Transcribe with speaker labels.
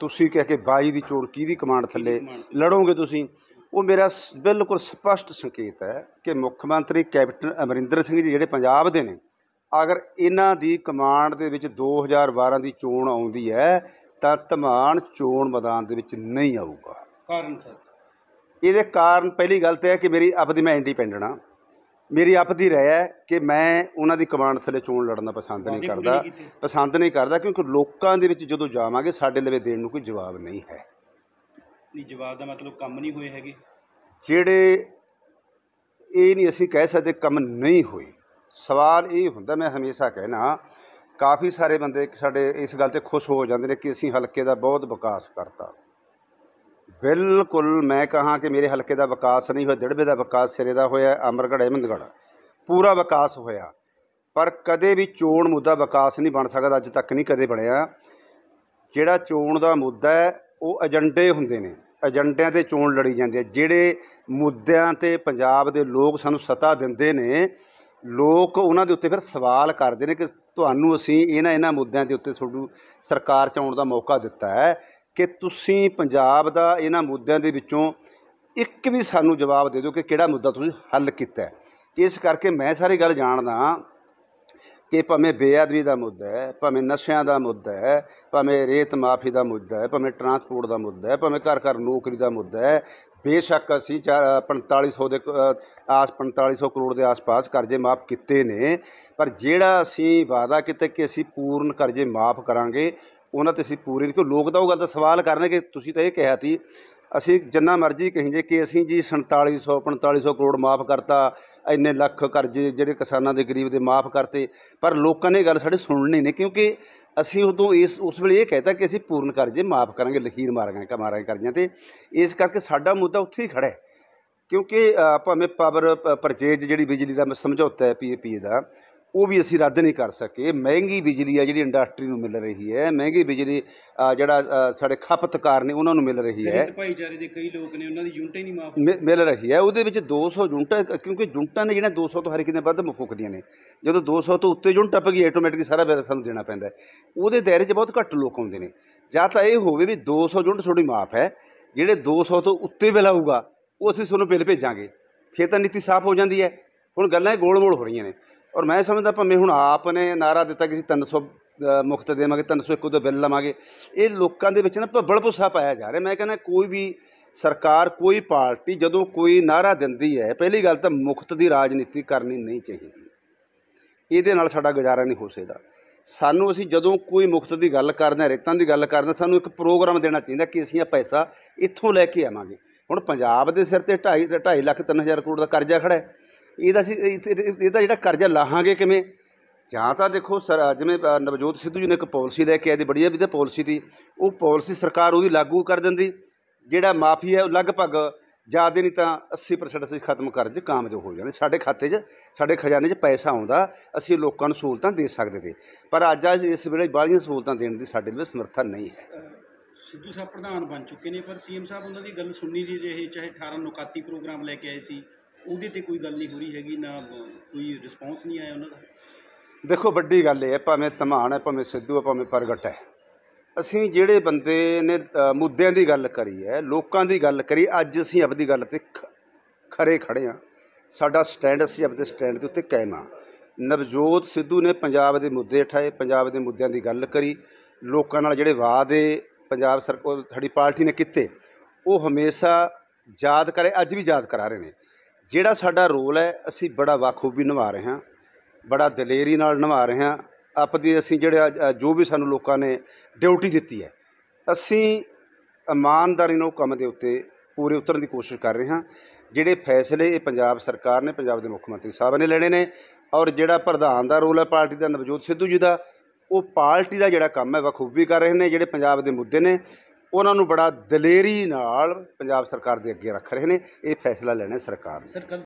Speaker 1: ਤੁਸੀਂ ਕਹਿ ਕੇ ਬਾਈ ਦੀ ਚੋੜ ਦੀ ਕਮਾਂਡ ਥੱਲੇ ਲੜੋਗੇ ਤੁਸੀਂ ਉਹ ਮੇਰਾ ਬਿਲਕੁਲ ਸਪਸ਼ਟ ਸੰਕੇਤ ਹੈ ਕਿ ਮੁੱਖ ਮੰਤਰੀ ਕੈਪਟਨ ਅਮਰਿੰਦਰ ਸਿੰਘ ਜੀ ਜਿਹੜੇ ਪੰਜਾਬ ਦੇ ਨੇ ਅਗਰ ਇਹਨਾਂ ਦੀ ਕਮਾਂਡ ਦੇ ਵਿੱਚ 2012 ਦੀ ਚੋਣ ਆਉਂਦੀ ਹੈ ਤਾਂ ਧਮਾਨ ਚੋਣ ਮੈਦਾਨ ਦੇ ਵਿੱਚ ਨਹੀਂ ਆਊਗਾ ਕਾਰਨ ਸਰ ਇਹਦੇ ਕਾਰਨ ਪਹਿਲੀ ਗੱਲ ਤੇ ਹੈ ਕਿ ਮੇਰੀ ਆਪਦੀ ਮੈਂ ਇੰਡੀਪੈਂਡੈਂਟ ਆ ਮੇਰੀ ਆਪਦੀ ਰਹਿ ਹੈ ਕਿ ਮੈਂ ਉਹਨਾਂ ਦੀ ਕਮਾਂਡ ਥੱਲੇ ਚੋਣ ਲੜਨਾ ਪਸੰਦ ਨਹੀਂ ਕਰਦਾ ਪਸੰਦ ਨਹੀਂ ਕਰਦਾ ਕਿਉਂਕਿ ਲੋਕਾਂ ਦੇ ਵਿੱਚ ਜਦੋਂ ਜਾਵਾਂਗੇ ਸਾਡੇ ਲਵੇ ਦੇਣ ਨੂੰ ਕੋਈ ਜਵਾਬ ਨਹੀਂ ਹੈ ਨਹੀਂ ਜਵਾਬ ਦਾ ਮਤਲਬ ਕੰਮ ਨਹੀਂ ਹੋਏ ਹੈਗੇ ਜਿਹੜੇ ਇਹ ਨਹੀਂ ਅਸੀਂ ਕਹਿ ਸਕਦੇ ਕੰਮ ਨਹੀਂ ਹੋਏ ਸਵਾਲ ਇਹ ਹੁੰਦਾ ਮੈਂ ਹਮੇਸ਼ਾ ਕਹਿਣਾ ਕਾਫੀ ਸਾਰੇ ਬੰਦੇ ਸਾਡੇ ਇਸ ਗੱਲ ਤੇ ਖੁਸ਼ ਹੋ ਜਾਂਦੇ ਨੇ ਕਿ ਅਸੀਂ ਹਲਕੇ ਦਾ ਬਹੁਤ ਵਿਕਾਸ ਕਰਤਾ ਬਿਲਕੁਲ ਮੈਂ ਕਹਾਂ ਕਿ ਮੇਰੇ ਹਲਕੇ ਦਾ ਵਿਕਾਸ ਨਹੀਂ ਹੋਇਆ ਜੜਬੇ ਦਾ ਵਿਕਾਸ ਸਿਰੇ ਦਾ ਹੋਇਆ ਅਮਰਗੜ ਅਹਿਮਦਗੜ੍ਹ ਪੂਰਾ ਵਿਕਾਸ ਹੋਇਆ ਪਰ ਕਦੇ ਵੀ ਚੋਣ ਮੁੱਦਾ ਵਿਕਾਸ ਨਹੀਂ ਬਣ ਸਕਦਾ ਅੱਜ ਤੱਕ ਨਹੀਂ ਕਦੇ ਬਣਿਆ ਜਿਹੜਾ ਚੋਣ ਦਾ ਮੁੱਦਾ ਹੈ ਉਹ ਏਜੰਡੇ ਹੁੰਦੇ ਨੇ ਏਜੰਡਿਆਂ ਤੇ ਚੋਣ ਲੜੀ ਜਾਂਦੀ ਹੈ ਜਿਹੜੇ ਮੁੱਦਿਆਂ ਤੇ ਪੰਜਾਬ ਦੇ ਲੋਕ ਸਾਨੂੰ ਸਤਾ ਦਿੰਦੇ ਨੇ ਲੋਕ ਉਹਨਾਂ ਦੇ ਉੱਤੇ ਫਿਰ ਸਵਾਲ ਕਰਦੇ ਨੇ ਕਿ ਤੁਹਾਨੂੰ ਅਸੀਂ ਇਹਨਾਂ ਇਹਨਾਂ ਮੁੱਦਿਆਂ ਦੇ ਉੱਤੇ ਤੁਹਾਨੂੰ ਸਰਕਾਰ ਚਾਉਣ ਦਾ ਮੌਕਾ ਦਿੱਤਾ ਹੈ ਕਿ ਤੁਸੀਂ ਪੰਜਾਬ ਦਾ ਇਹਨਾਂ ਮੁੱਦਿਆਂ ਦੇ ਵਿੱਚੋਂ ਇੱਕ ਵੀ ਸਾਨੂੰ ਜਵਾਬ ਦੇ ਦਿਓ ਕਿ ਕਿਹੜਾ ਮੁੱਦਾ ਤੁਸੀਂ ਹੱਲ ਕੀਤਾ ਇਸ ਕਰਕੇ ਮੈਂ ਸਾਰੀ ਗੱਲ ਜਾਣਦਾ ਕਿ ਭਾਵੇਂ ਬੇਅਦਬੀ ਦਾ ਮੁੱਦਾ ਹੈ ਭਾਵੇਂ ਨਸ਼ਿਆਂ ਦਾ ਮੁੱਦਾ ਹੈ ਭਾਵੇਂ ਰੇਤ ਮਾਫੀ ਦਾ ਮੁੱਦਾ ਹੈ ਭਾਵੇਂ ਟਰਾਂਸਪੋਰਟ ਦਾ ਮੁੱਦਾ ਹੈ ਭਾਵੇਂ ਘਰ ਘਰ ਨੌਕਰੀ ਦਾ ਮੁੱਦਾ ਹੈ ਬੇਸ਼ੱਕ ਅਸੀਂ 4500 ਦੇ ਆਸ 4500 ਕਰੋੜ ਦੇ ਆਸ-ਪਾਸ ਕਰਜ਼ੇ ਮਾਫ ਕੀਤੇ ਨੇ ਪਰ ਜਿਹੜਾ ਅਸੀਂ ਵਾਅਦਾ ਕੀਤਾ ਕਿ ਅਸੀਂ ਪੂਰਨ ਕਰਜ਼ੇ ਮਾਫ ਕਰਾਂਗੇ ਉਹਨਾਂ ਤੇ ਅਸੀਂ ਪੂਰੀ ਨਹੀਂ ਕਿਉਂ ਲੋਕ ਤਾਂ ਉਹ ਗੱਲ ਦਾ ਸਵਾਲ ਕਰਨਗੇ ਤੁਸੀਂ ਤਾਂ ਇਹ ਕਿਹਾ ਸੀ ਅਸੀਂ ਜਿੰਨਾ ਮਰਜ਼ੀ ਕਹੀਂ ਜੇ ਕਿ ਅਸੀਂ ਜੀ 4700 4500 ਕਰੋੜ ਮਾਫ ਕਰਤਾ ਇੰਨੇ ਲੱਖ ਕਰਜ਼ੇ ਜਿਹੜੇ ਕਿਸਾਨਾਂ ਦੇ ਗਰੀਬ ਦੇ ਮਾਫ ਕਰਤੇ ਪਰ ਲੋਕਾਂ ਨੇ ਗੱਲ ਸਾਡੇ ਸੁਣਨੀ ਨਹੀਂ ਕਿਉਂਕਿ ਅਸੀਂ ਉਦੋਂ ਇਸ ਉਸ ਵੇਲੇ ਇਹ ਕਹਿਤਾ ਕਿ ਅਸੀਂ ਪੂਰਨ ਕਰਜ਼ੇ ਮਾਫ ਕਰਾਂਗੇ ਲਖੀਰ ਮਾਰਾਂਗੇ ਕਮਾਰਾਂਗੇ ਕਰਜ਼ਿਆਂ ਤੇ ਇਸ ਕਰਕੇ ਸਾਡਾ ਮੁੱਦਾ ਉੱਥੇ ਹੀ ਖੜਾ ਹੈ ਕਿਉਂਕਿ ਭਾਵੇਂ ਪਾਵਰ ਪਰਚੇਜ ਜਿਹੜੀ ਬਿਜਲੀ ਦਾ ਸਮਝੌਤਾ ਹੈ ਪੀਪੀ ਦਾ ਉਹ ਵੀ ਅਸੀਂ ਰੱਦ ਨਹੀਂ ਕਰ ਸਕੇ ਮਹਿੰਗੀ ਬਿਜਲੀ ਆ ਜਿਹੜੀ ਇੰਡਸਟਰੀ ਨੂੰ ਮਿਲ ਰਹੀ ਹੈ ਮਹਿੰਗੀ ਬਿਜਲੀ ਜਿਹੜਾ ਸਾਡੇ ਖਪਤਕਾਰ ਨੇ ਉਹਨਾਂ ਨੂੰ ਮਿਲ ਰਹੀ ਹੈ ਭਾਈਚਾਰੇ ਦੇ ਕਈ ਲੋਕ ਨੇ ਉਹਨਾਂ ਦੀ ਯੂਨਿਟ ਹੀ ਨਹੀਂ ਮਾਫ ਮਿਲ ਰਹੀ ਹੈ ਉਹਦੇ ਵਿੱਚ 200 ਯੂਨਟਾਂ ਕਿਉਂਕਿ ਯੂਨਟਾਂ ਦੇ ਜਿਹੜਾ 200 ਤੋਂ ਹਰ ਇੱਕ ਵੱਧ ਮੁਫਕਦੀਆਂ ਨੇ ਜਦੋਂ 200 ਤੋਂ ਉੱਤੇ ਯੂਨਟ ਟੱਪ ਗਈ ਆਟੋਮੈਟਿਕ ਸਾਰਾ ਬਿੱਲ ਸਾਨੂੰ ਦੇਣਾ ਪੈਂਦਾ ਉਹਦੇ ਦਾਇਰੇ 'ਚ ਬਹੁਤ ਘੱਟ ਲੋਕ ਆਉਂਦੇ ਨੇ ਜਾਂ ਤਾਂ ਇਹ ਹੋਵੇ ਵੀ 200 ਯੂਨਟ ਤੁਹਾਡੀ ਮਾਫ ਹੈ ਜਿਹੜੇ 200 ਤੋਂ ਉੱਤੇ ਬਿੱਲ ਆਊਗਾ ਉਹ ਅਸੀਂ ਤੁਹਾਨੂੰ ਬਿੱਲ ਭੇਜਾਂਗੇ ਫਿਰ ਤਾਂ ਨੀਤੀ ਸਾਫ਼ ਹੋ ਜਾਂਦੀ ਹੈ ਹੁਣ ਗੱਲਾਂ ਗੋਲ-ਮੋਲ ਹੋ ਰਹੀਆਂ ਨੇ ਔਰ ਮੈਂ ਸਮਝਦਾ ਭਾਵੇਂ ਹੁਣ ਆਪ ਨੇ ਨਾਰਾ ਦਿੱਤਾ ਕਿ 300 ਮੁਫਤ ਦੇਵਾਂਗੇ 301 ਦਾ ਬਿੱਲ ਲਵਾਂਗੇ ਇਹ ਲੋਕਾਂ ਦੇ ਵਿੱਚ ਨਾ ਭੱਬਲ ਪੁੱਸਾ ਪਾਇਆ ਜਾ ਰਿਹਾ ਮੈਂ ਕਹਿੰਦਾ ਕੋਈ ਵੀ ਸਰਕਾਰ ਕੋਈ ਪਾਰਟੀ ਜਦੋਂ ਕੋਈ ਨਾਰਾ ਦਿੰਦੀ ਹੈ ਪਹਿਲੀ ਗੱਲ ਤਾਂ ਮੁਫਤ ਦੀ ਰਾਜਨੀਤੀ ਕਰਨੀ ਨਹੀਂ ਚਾਹੀਦੀ ਇਹਦੇ ਨਾਲ ਸਾਡਾ ਗੁਜ਼ਾਰਾ ਨਹੀਂ ਹੋ ਸਕਦਾ ਸਾਨੂੰ ਅਸੀਂ ਜਦੋਂ ਕੋਈ ਮੁਕਤ ਦੀ ਗੱਲ ਕਰਦੇ ਹਾਂ ਰੇਤਾਂ ਦੀ ਗੱਲ ਕਰਦੇ ਹਾਂ ਸਾਨੂੰ ਇੱਕ ਪ੍ਰੋਗਰਾਮ ਦੇਣਾ ਚਾਹੀਦਾ ਕਿ ਅਸੀਂ ਇਹ ਪੈਸਾ ਇੱਥੋਂ ਲੈ ਕੇ ਆਵਾਂਗੇ ਹੁਣ ਪੰਜਾਬ ਦੇ ਸਿਰ ਤੇ 2.5 2.5 ਲੱਖ 3000 ਕਰੋੜ ਦਾ ਕਰਜ਼ਾ ਖੜਾ ਹੈ ਇਹਦਾ ਅਸੀਂ ਇਹਦਾ ਜਿਹੜਾ ਕਰਜ਼ਾ ਲਾਹਾਂਗੇ ਕਿਵੇਂ ਜਾਂ ਤਾਂ ਦੇਖੋ ਸਰ ਜਿਵੇਂ ਨਵਜੋਤ ਸਿੱਧੂ ਜੀ ਨੇ ਇੱਕ ਪਾਲਿਸੀ ਲੈ ਕੇ ਆਈ ਦੀ ਬੜੀ ਤੇ ਪਾਲਿਸੀ ਦੀ ਉਹ ਪਾਲਿਸੀ ਸਰਕਾਰ ਉਹਦੀ ਲਾਗੂ ਕਰ ਦਿੰਦੀ ਜਿਹੜਾ ਮਾਫੀ ਹੈ ਉਹ ਲਗਭਗ ਜ਼ਿਆਦਾ ਨਹੀਂ ਤਾਂ 80% ਅਸੀਂ ਖਤਮ ਕਰ ਜੇ ਕਾਮਯਾਬ ਹੋ ਜਾਂਦੇ ਸਾਡੇ ਖਾਤੇ 'ਚ ਸਾਡੇ ਖਜ਼ਾਨੇ 'ਚ ਪੈਸਾ ਆਉਂਦਾ ਅਸੀਂ ਲੋਕਾਂ ਨੂੰ ਸਹੂਲਤਾਂ ਦੇ ਸਕਦੇ ਤੇ ਪਰ ਅੱਜ ਇਸ ਵੇਲੇ ਬਾਹਲੀਆਂ ਸਹੂਲਤਾਂ ਦੇਣ ਦੀ ਸਾਡੇ ਵਿੱਚ ਸਮਰੱਥਾ ਨਹੀਂ ਹੈ ਸਿੱਧੂ ਸਾਹਿਬ ਪ੍ਰਧਾਨ ਬਣ ਚੁੱਕੇ ਨੇ ਪਰ ਸੀਐਮ ਸਾਹਿਬ ਉਹਨਾਂ ਦੀ ਗੱਲ ਸੁਣਨੀ ਦੀ ਜੇ ਇਹ ਚਾਹੇ 18 ਨੁਕਾਤੀ ਪ੍ਰੋਗਰਾਮ ਲੈ ਕੇ ਆਏ ਸੀ ਉਹਦੇ ਤੇ ਕੋਈ ਗੱਲ ਨਹੀਂ ਹੋ ਰਹੀ ਹੈਗੀ ਨਾ ਕੋਈ ਰਿਸਪੌਂਸ ਨਹੀਂ ਆਇਆ ਉਹਨਾਂ ਦਾ ਦੇਖੋ ਵੱਡੀ ਗੱਲ ਇਹ ਹੈ ਭਾਵੇਂ ਧਮਾਨ ਹੈ ਭਾਵੇਂ ਸਿੱਧੂ ਹੈ ਭਾਵੇਂ ਪ੍ਰਗਟ ਹੈ ਅਸੀਂ ਜਿਹੜੇ ਬੰਦੇ ਨੇ ਮੁੱਦਿਆਂ ਦੀ ਗੱਲ ਕਰੀ ਹੈ ਲੋਕਾਂ ਦੀ ਗੱਲ ਕਰੀ ਅੱਜ ਅਸੀਂ ਆਪਦੀ ਗੱਲ ਤੇ ਖਰੇ ਖੜੇ ਆ ਸਾਡਾ ਸਟੈਂਡ ਅਸੀਂ ਆਪਦੇ ਸਟੈਂਡ ਦੇ ਉੱਤੇ ਕਾਇਮ ਆ ਨਵਜੋਤ ਸਿੱਧੂ ਨੇ ਪੰਜਾਬ ਦੇ ਮੁੱਦੇ ਉਠਾਏ ਪੰਜਾਬ ਦੇ ਮੁੱਦਿਆਂ ਦੀ ਗੱਲ ਕਰੀ ਲੋਕਾਂ ਨਾਲ ਜਿਹੜੇ ਵਾਅਦੇ ਪੰਜਾਬ ਸਰਕਾਰ ਸਾਡੀ ਪਾਰਟੀ ਨੇ ਕੀਤੇ ਉਹ ਹਮੇਸ਼ਾ ਯਾਦ ਕਰੇ ਅੱਜ ਵੀ ਯਾਦ ਕਰਾ ਰਹੇ ਨੇ ਜਿਹੜਾ ਸਾਡਾ ਰੋਲ ਹੈ ਅਸੀਂ ਬੜਾ ਵਾਖੂਬੀ ਨਿਭਾ ਰਹੇ ਹਾਂ ਬੜਾ ਦਲੇਰੀ ਨਾਲ ਨਿਭਾ ਰਹੇ ਹਾਂ ਆਪਦੀ ਅਸੀਂ ਜਿਹੜਾ ਜੋ ਵੀ ਸਾਨੂੰ ਲੋਕਾਂ ਨੇ ਡਿਊਟੀ ਦਿੱਤੀ ਹੈ ਅਸੀਂ ਇਮਾਨਦਾਰੀ ਨਾਲ ਕੰਮ ਦੇ ਉੱਤੇ ਪੂਰੇ ਉਤਰਨ ਦੀ ਕੋਸ਼ਿਸ਼ ਕਰ ਰਹੇ ਹਾਂ ਜਿਹੜੇ ਫੈਸਲੇ ਇਹ ਪੰਜਾਬ ਸਰਕਾਰ ਨੇ ਪੰਜਾਬ ਦੇ ਮੁੱਖ ਮੰਤਰੀ ਸਾਹਿਬ ਨੇ ਲੈਣੇ ਨੇ ਔਰ ਜਿਹੜਾ ਪ੍ਰਧਾਨ ਦਾ ਰੋਲ ਹੈ ਪਾਰਟੀ ਦਾ ਨਵਜੋਤ ਸਿੱਧੂ ਜੀ ਦਾ ਉਹ ਪਾਰਟੀ ਦਾ ਜਿਹੜਾ ਕੰਮ ਹੈ ਵਖੂਬੀ ਕਰ ਰਹੇ ਨੇ ਜਿਹੜੇ ਪੰਜਾਬ ਦੇ ਮੁੱਦੇ ਨੇ ਉਹਨਾਂ ਨੂੰ ਬੜਾ ਦਲੇਰੀ ਨਾਲ ਪੰਜਾਬ ਸਰਕਾਰ ਦੇ ਅੱਗੇ ਰੱਖ ਰਹੇ ਨੇ ਇਹ ਫੈਸਲਾ ਲੈਣਾ ਸਰਕਾਰ ਨੇ